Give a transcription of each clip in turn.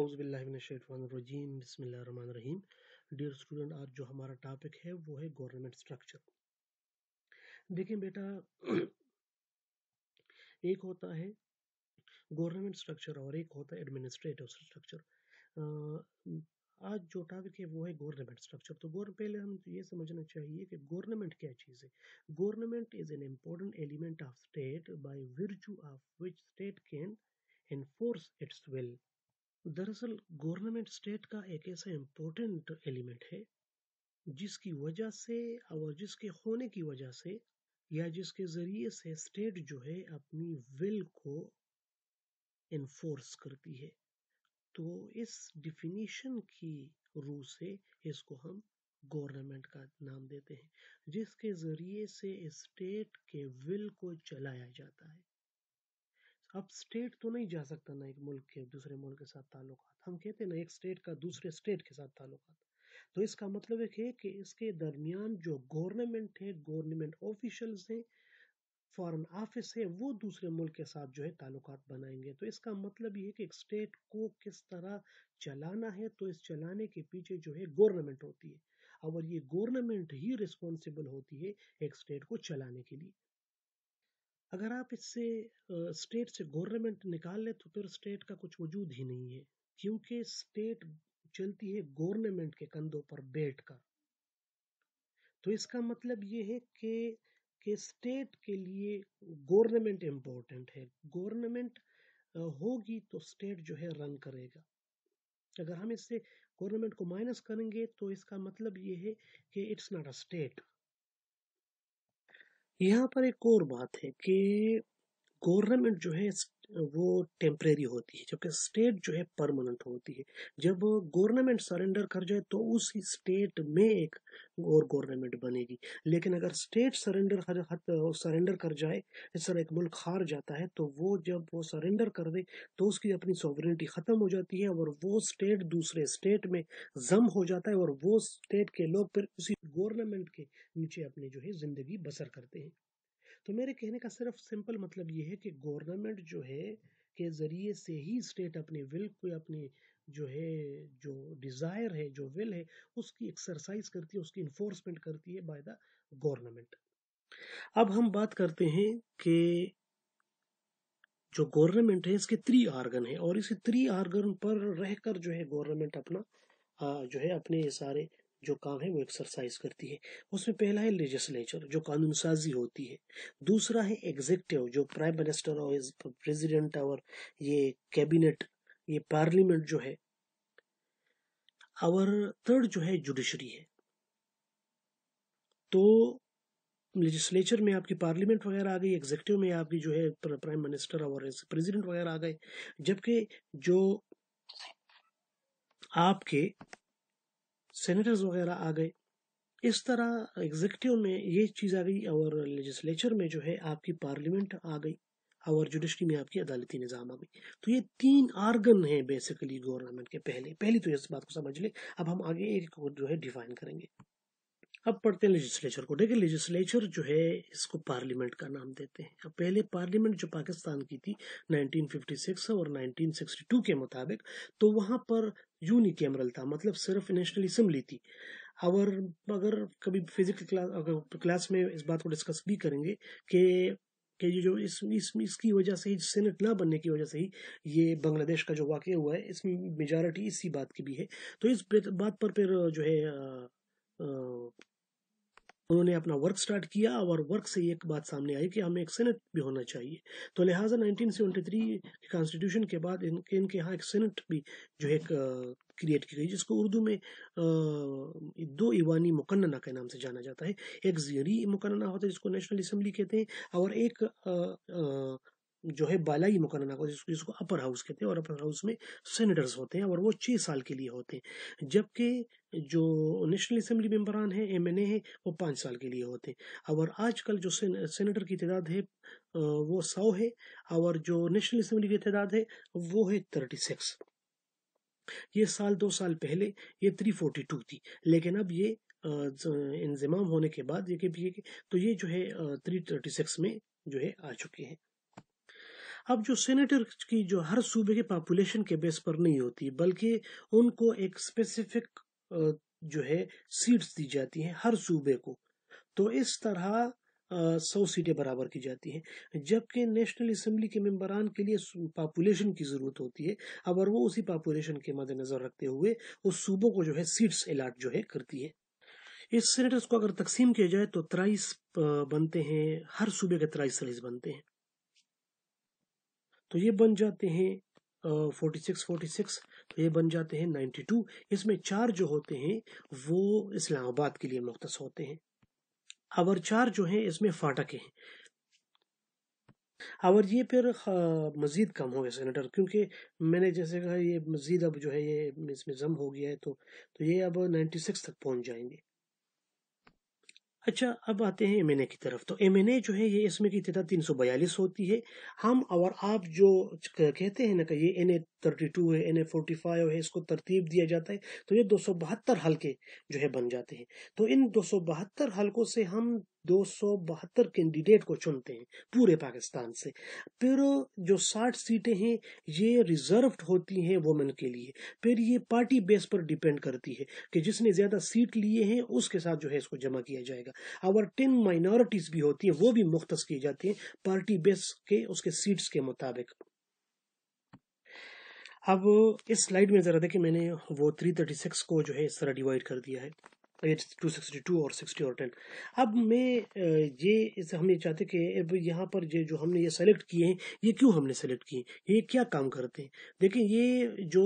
अउज़बिल्लिमिनशैतवानरजीम बसमीम dear student आज जो हमारा टॉपिक है वो है गवर्नमेंट स्ट्रक्चर देखिए बेटा एक होता है गवर्नमेंट स्ट्रक्चर और एक होता है एडमिनिस्ट्रेटिव स्ट्रक्चर आज जो टॉपिक है वो है गवर्नमेंट स्ट्रक्चर तो गौर पहले हम ये समझना चाहिए कि गवर्नमेंट क्या चीज़ है government is an important element of state by virtue of which state can enforce its will दरअसल गवर्नमेंट स्टेट का एक ऐसा इम्पोर्टेंट एलिमेंट है जिसकी वजह से और जिसके होने की वजह से या जिसके ज़रिए से स्टेट जो है अपनी विल को इन्फोर्स करती है तो इस डिफिनीशन की रू से इसको हम गवर्नमेंट का नाम देते हैं जिसके ज़रिए से स्टेट के विल को चलाया जाता है अब स्टेट तो नहीं जा सकता ना एक मुल्क के दूसरे मुल्क के साथ ताल्लुकात हम कहते हैं ना एक स्टेट का दूसरे स्टेट के साथ ताल्लुकात तो इसका मतलब एक है कि इसके दरमियान जो गवर्नमेंट है गवर्नमेंट ऑफिशल्स हैं फॉरेन ऑफिस है वो दूसरे मुल्क के साथ जो है ताल्लुक बनाएंगे तो इसका मतलब ये है कि एक स्टेट को किस तरह चलाना है तो इस चलाने के पीछे जो है गवर्नमेंट होती है और ये गवर्नमेंट ही रिस्पॉन्सिबल होती है एक स्टेट को चलाने के लिए अगर आप इससे स्टेट से गवर्नमेंट निकाल लें तो फिर स्टेट का कुछ वजूद ही नहीं है क्योंकि स्टेट चलती है गवर्नमेंट के कंधों पर बैठ कर तो इसका मतलब ये है कि कि स्टेट के लिए गवर्नमेंट इम्पोर्टेंट है गवर्नमेंट होगी तो स्टेट जो है रन करेगा अगर हम इससे गवर्नमेंट को माइनस करेंगे तो इसका मतलब ये है कि इट्स नॉट अ स्टेट यहाँ पर एक और बात है कि गवर्नमेंट जो है इस वो टेम्परेरी होती है जबकि स्टेट जो है परमानेंट होती है जब गवर्नमेंट सरेंडर कर जाए तो उस स्टेट में एक और गवर्नमेंट बनेगी लेकिन अगर स्टेट सरेंडर हर, सरेंडर कर जाए इस तरह एक मुल्क हार जाता है तो वो जब वो सरेंडर कर दे तो उसकी अपनी सॉवरिटी ख़त्म हो जाती है और वो स्टेट दूसरे स्टेट में जम हो जाता है और वो स्टेट के लोग फिर उसी गवर्नमेंट के नीचे अपनी जो है ज़िंदगी बसर करते हैं तो मेरे कहने का सिर्फ सिंपल मतलब ये है कि गवर्नमेंट जो है के ज़रिए से ही स्टेट अपने विल को अपने जो है जो डिज़ायर है जो विल है उसकी एक्सरसाइज करती है उसकी इन्फोर्समेंट करती है बाय द गवर्नमेंट अब हम बात करते हैं कि जो गवर्नमेंट है इसके त्री आर्गन है और इसे त्री आर्गन पर रहकर जो है गवर्नमेंट अपना जो है अपने सारे जो काम है वो एक्सरसाइज करती है उसमें पहला है लेजिस्लेचर जो कानून साजी होती है दूसरा है एग्जेक्टिव जो प्राइम मिनिस्टर और प्रेसिडेंट और ये कैबिनेट ये पार्लियामेंट जो है और थर्ड जो है जुडिशरी है तो लेजिस्लेचर में आपकी पार्लियामेंट वगैरह आ गई एग्जेक्टिव में आपकी जो है प्राइम मिनिस्टर और प्रेसिडेंट वगैरह आ गए जबकि जो आपके सेनेटर्स वगैरह आ गए इस तरह एग्जीक्यूटिव में ये चीज़ आ गई और लेजिस्लेचर में जो है आपकी पार्लियामेंट आ गई और जुडिशरी में आपकी अदालती निज़ाम आ गई तो ये तीन आर्गन हैं बेसिकली गवर्नमेंट के पहले पहली तो इस बात को समझ ले अब हम आगे एक जो है डिफाइन करेंगे अब पढ़ते हैं लेजिस्लेचर को देखिए लेजिस्लेचर जो है इसको पार्लियामेंट का नाम देते हैं अब पहले पार्लियामेंट जो पाकिस्तान की थी 1956 और 1962 के मुताबिक तो वहां पर यूनिकेमरल था मतलब सिर्फ नेशनल असम्बली थी और अगर कभी फिजिकल क्लास अगर क्लास में इस बात को डिस्कस भी करेंगे कि कि ये जो इस, इस इसकी वजह से ही सेनेट ना बनने की वजह से ही ये बांग्लादेश का जो वाक़ हुआ है इसमें मेजॉरिटी इसी बात की भी है तो इस बात पर फिर जो है आ, आ, उन्होंने अपना वर्क स्टार्ट किया और वर्क से एक बात सामने आई कि हमें एक सेनेट भी होना चाहिए तो लिहाजा 1973 के कॉन्स्टिट्यूशन के बाद इनके इनके यहाँ एक सेनेट भी जो है क्रिएट की गई जिसको उर्दू में दो ईवानी मुकन्ना के नाम से जाना जाता है एक जियरी मुकन्ना होता है जिसको नेशनल असम्बली कहते हैं और एक जो है बालाई मुकरना को जिसको जिसको अपर हाउस कहते हैं और अपर हाउस में सेनेटर्स होते हैं और वो छः साल के लिए होते हैं जबकि जो नेशनल असम्बली मेम्बरान हैं एम एन ए हैं वो पाँच साल के लिए होते हैं और आजकल जो से, सेनेटर की तादाद है वो सौ है और जो नेशनल असम्बली की तादाद है वो है थर्टी सिक्स ये साल दो साल पहले ये थ्री फोर्टी टू थी लेकिन अब ये इंजमाम होने के बाद ये के तो ये जो है थ्री थर्टी सिक्स में जो है आ चुके हैं अब जो सेनेटर की जो हर सूबे के पॉपुलेशन के बेस पर नहीं होती बल्कि उनको एक स्पेसिफिक जो है सीट्स दी जाती हैं हर सूबे को तो इस तरह सौ सीटें बराबर की जाती हैं जबकि नेशनल असम्बली के मेम्बरान के लिए पॉपुलेशन की ज़रूरत होती है और वो उसी पॉपुलेशन के मद्देनज़र रखते हुए उस सूबों को जो है सीट्स अलाट जो है करती है इस सेनेटर्स को अगर तकसीम किया जाए तो त्राइस बनते हैं हर सूबे के त्राईस बनते हैं तो ये बन जाते हैं फोर्टी सिक्स फोर्टी सिक्स तो ये बन जाते हैं नाइन्टी टू इसमें चार जो होते हैं वो इस्लामाबाद के लिए मुख्त होते हैं और चार जो हैं इसमें फाटक हैं और ये फिर मज़ीद कम हो गया सेनेटर क्योंकि मैंने जैसे कहा ये मज़ीद अब जो है ये इसमें ज़म हो गया है तो तो ये अब नाइन्टी सिक्स तक पहुंच जाएंगे अच्छा अब आते हैं एम की तरफ तो एम जो है ये इसमें की तादाद तीन सौ बयालीस होती है हम और आप जो कहते हैं ना कि ये एन ए थर्टी टू है एन ए फोर्टी फाइव है इसको तरतीब दिया जाता है तो ये दो सौ बहत्तर हल्के जो है बन जाते हैं तो इन दो सौ बहत्तर हल्कों से हम दो कैंडिडेट को चुनते हैं पूरे पाकिस्तान से फिर जो साठ सीटें हैं ये रिजर्व होती हैं वोमेन के लिए फिर ये पार्टी बेस पर डिपेंड करती है कि जिसने ज्यादा सीट लिए हैं उसके साथ जो है इसको जमा किया जाएगा और टेन माइनॉरिटीज भी होती हैं वो भी मुख्त की जाती हैं पार्टी बेस के उसके सीट्स के मुताबिक अब इस स्लाइड में ज़रा देखें मैंने वो 336 को जो है इस तरह डिवाइड कर दिया है एट टू सिक्सटी टू और सिक्सटी और टेन अब मैं ये हम ये चाहते कि अब यहाँ पर ये जो हमने ये सेलेक्ट किए हैं ये क्यों हमने सेलेक्ट किए ये क्या काम करते हैं देखिए ये जो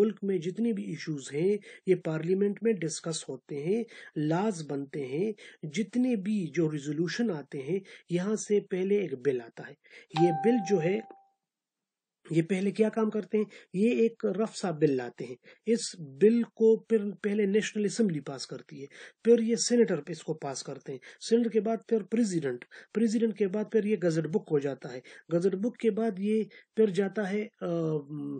मुल्क में जितने भी इश्यूज हैं ये पार्लियामेंट में डिस्कस होते हैं लाज बनते हैं जितने भी जो रिजोल्यूशन आते हैं यहाँ से पहले एक बिल आता है ये बिल जो है ये पहले क्या काम करते हैं ये एक रफ सा बिल लाते हैं इस बिल को फिर पहले नेशनल असेंबली पास करती है फिर ये सेनेटर इसको पास करते हैं सेनेटर के बाद फिर प्रेसिडेंट प्रेसिडेंट के बाद फिर ये गजट बुक हो जाता है गजट बुक के बाद ये फिर जाता है आ,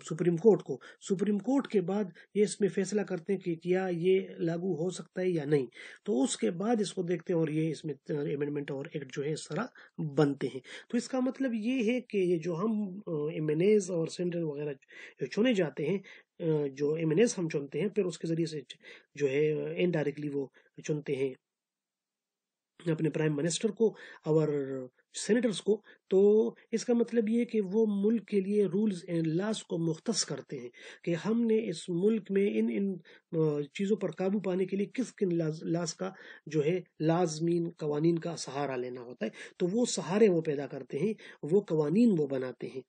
सुप्रीम कोर्ट को सुप्रीम कोर्ट के बाद ये इसमें फैसला करते हैं कि क्या ये लागू हो सकता है या नहीं तो उसके बाद इसको देखते हैं और ये इसमें अमेंडमेंट और एक्ट जो है इस तरह बनते हैं तो इसका मतलब ये है कि ये जो हम एम एन ए एमएनएस और सेंटर वगैरह जो चुने जाते हैं जो एमएनएस हम चुनते हैं फिर उसके ज़रिए से जो है इनडायरेक्टली वो चुनते हैं अपने प्राइम मिनिस्टर को और सेनेटर्स को तो इसका मतलब ये कि वो मुल्क के लिए रूल्स एंड लाज को मुख्तस करते हैं कि हमने इस मुल्क में इन इन चीज़ों पर काबू पाने के लिए किस किन लाज, का जो है लाजमीन कवानीन का सहारा लेना होता है तो वो सहारे वो पैदा करते हैं वो कवानीन वो बनाते हैं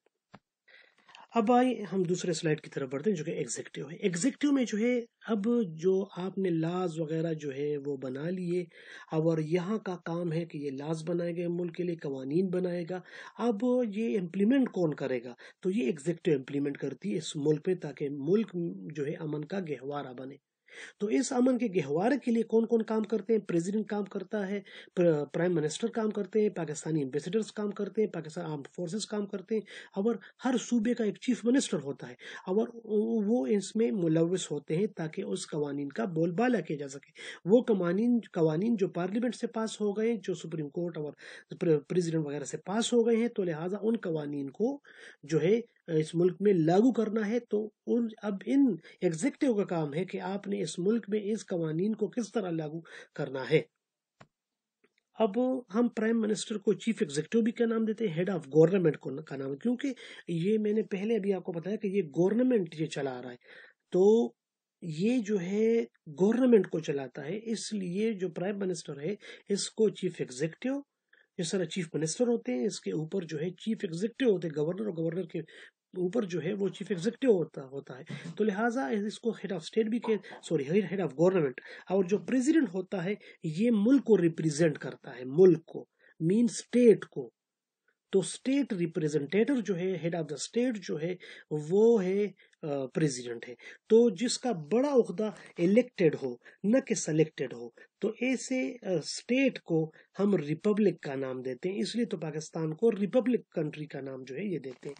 अब आइए हम दूसरे स्लाइड की तरफ बढ़ते हैं जो कि एग्जेक्टिव है एग्जेक्टिव में जो है अब जो आपने लाज वगैरह जो है वो बना लिए अब और यहाँ का काम है कि ये लाज बनाएगा मुल्क के लिए कवानीन बनाएगा अब ये इम्प्लीमेंट कौन करेगा तो ये एग्जेक्टिव इम्प्लीमेंट करती है इस मुल्क पर ताकि मुल्क जो है अमन का गहवारा बने तो इस अमन के गहवारे के लिए कौन कौन काम करते हैं प्रेसिडेंट काम करता है प्राइम मिनिस्टर काम करते हैं पाकिस्तानी एम्बेसडर्स काम करते हैं पाकिस्तान आर्म फोर्सेस काम करते हैं और हर सूबे का एक चीफ मिनिस्टर होता है और वो इसमें मुलविस होते हैं ताकि उस कवानीन का बोलबाला किया जा सके वो कवानीन कवानीन जो पार्लियामेंट से पास हो गए जो सुप्रीम कोर्ट और प्रेसिडेंट वगैरह से पास हो गए हैं तो लिहाजा उन कवानीन को जो है इस मुल्क में लागू करना है तो उन अब इन एग्जेक्टिव का काम है कि आपने इस मुल्क में इस कवानीन को किस तरह लागू करना है अब हम प्राइम मिनिस्टर को चीफ एग्जीक्यूटिव भी क्या नाम देते हैं हेड ऑफ गवर्नमेंट को का नाम क्योंकि ये मैंने पहले अभी आपको बताया कि ये गवर्नमेंट ये चला रहा है तो ये जो है गवर्नमेंट को चलाता है इसलिए जो प्राइम मिनिस्टर है इसको चीफ एग्जीक्यूटिव ये सारे चीफ मिनिस्टर होते हैं इसके ऊपर जो है चीफ एग्जीक्यूटिव होते हैं गवर्नर और गवर्नर के ऊपर जो है वो चीफ एग्जीक्यूटिव होता होता है तो लिहाजा इसको हेड ऑफ स्टेट भी कह सॉरी हेड ऑफ गवर्नमेंट और जो प्रेसिडेंट होता है ये मुल्क को रिप्रेजेंट करता है मुल्क को मीन स्टेट को तो स्टेट रिप्रेजेंटेटर जो है हेड ऑफ द स्टेट जो है वो है प्रेसिडेंट है तो जिसका बड़ा उहदा इलेक्टेड हो न कि सेलेक्टेड हो तो ऐसे स्टेट को हम रिपब्लिक का नाम देते हैं इसलिए तो पाकिस्तान को रिपब्लिक कंट्री का नाम जो है ये देते हैं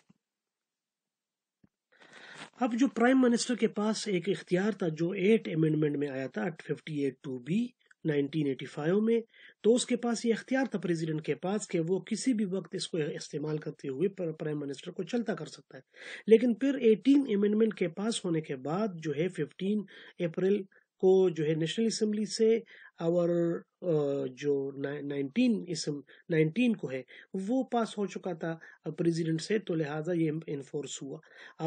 अब जो प्राइम मिनिस्टर के पास एक इख्तियार था जो एट अमेंडमेंट में आया था फिफ्टी एट टू बी 1985 में तो उसके पास ये अख्तियार था प्रेसिडेंट के पास कि वो किसी भी वक्त इसको इस्तेमाल करते हुए प्राइम मिनिस्टर को चलता कर सकता है लेकिन फिर 18 अमेंडमेंट के पास होने के बाद जो है 15 अप्रैल को जो है नेशनल असम्बली से और जो 19 इसम 19 को है वो पास हो चुका था प्रेसिडेंट से तो लिहाजा ये इन्फोर्स हुआ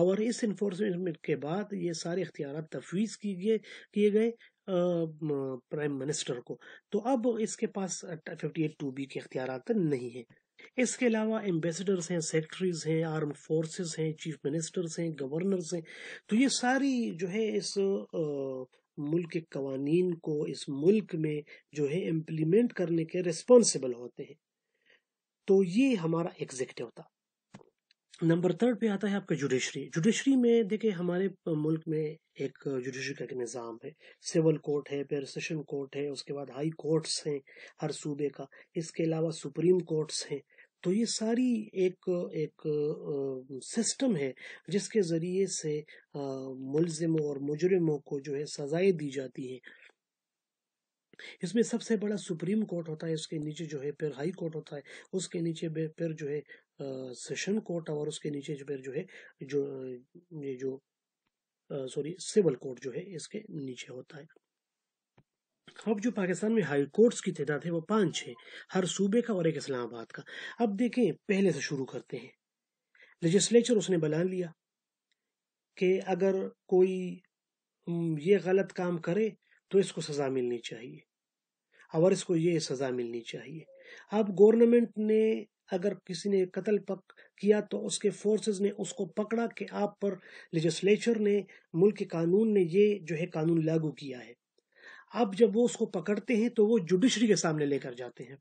और इस इन्फोर्समेंट के बाद ये सारे इख्तियार तफवीज़ किए गए किए गए प्राइम मिनिस्टर को तो अब इसके पास फिफ्टी एट टू बी के अख्तियार नहीं है इसके अलावा एम्बेसडर्स हैं सेक्रेटरीज हैं आर्म फोर्सेस हैं चीफ मिनिस्टर्स हैं गवर्नर्स हैं तो ये सारी जो है इस मुल्क के कवानीन को इस मुल्क में जो है इम्प्लीमेंट करने के रिस्पॉन्सिबल होते हैं तो ये हमारा एग्जीक्यूटिव था नंबर थर्ड पे आता है आपका जुडिशरी जुडिशरी में देखिए हमारे मुल्क में एक जुडिशरी का निज़ाम है सिविल कोर्ट है फिर सेशन कोर्ट है उसके बाद हाई कोर्ट्स हैं हर सूबे का इसके अलावा सुप्रीम कोर्ट्स हैं तो ये सारी एक एक सिस्टम है जिसके ज़रिए से मुलजिमों और मुजरमों को जो है सज़ाएँ दी जाती हैं इसमें सबसे बड़ा सुप्रीम कोर्ट होता है उसके नीचे जो है फिर हाई कोर्ट होता है उसके नीचे फिर जो है सेशन कोर्ट और उसके नीचे जो फिर जो है जो ये जो सॉरी सिविल कोर्ट जो है इसके नीचे होता है अब जो पाकिस्तान में हाई कोर्ट्स की तदाद है वो पांच है हर सूबे का और एक इस्लामाबाद का अब देखें पहले से शुरू करते हैं लेजिस्लेचर उसने बना लिया कि अगर कोई ये गलत काम करे तो इसको सजा मिलनी चाहिए और इसको ये सजा मिलनी चाहिए अब गवर्नमेंट ने अगर किसी ने कत्ल पक किया तो उसके फोर्सेस ने उसको पकड़ा कि आप पर लेजिस्लेचर ने मुल्क के कानून ने ये जो है कानून लागू किया है अब जब वो उसको पकड़ते हैं तो वो जुडिशरी के सामने लेकर जाते हैं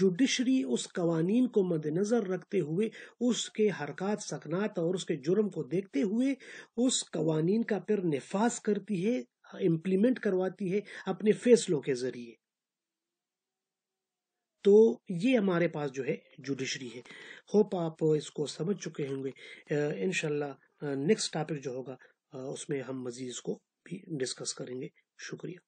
जुडिशरी उस कवानीन को मद्देनजर रखते हुए उसके हरकत सकनात और उसके जुर्म को देखते हुए उस कवानीन का फिर नफाज करती है इम्प्लीमेंट करवाती है अपने फैसलों के जरिए तो ये हमारे पास जो है जुडिशरी है होप आप इसको समझ चुके होंगे इन नेक्स्ट टॉपिक जो होगा उसमें हम मज़ीद इसको भी डिस्कस करेंगे शुक्रिया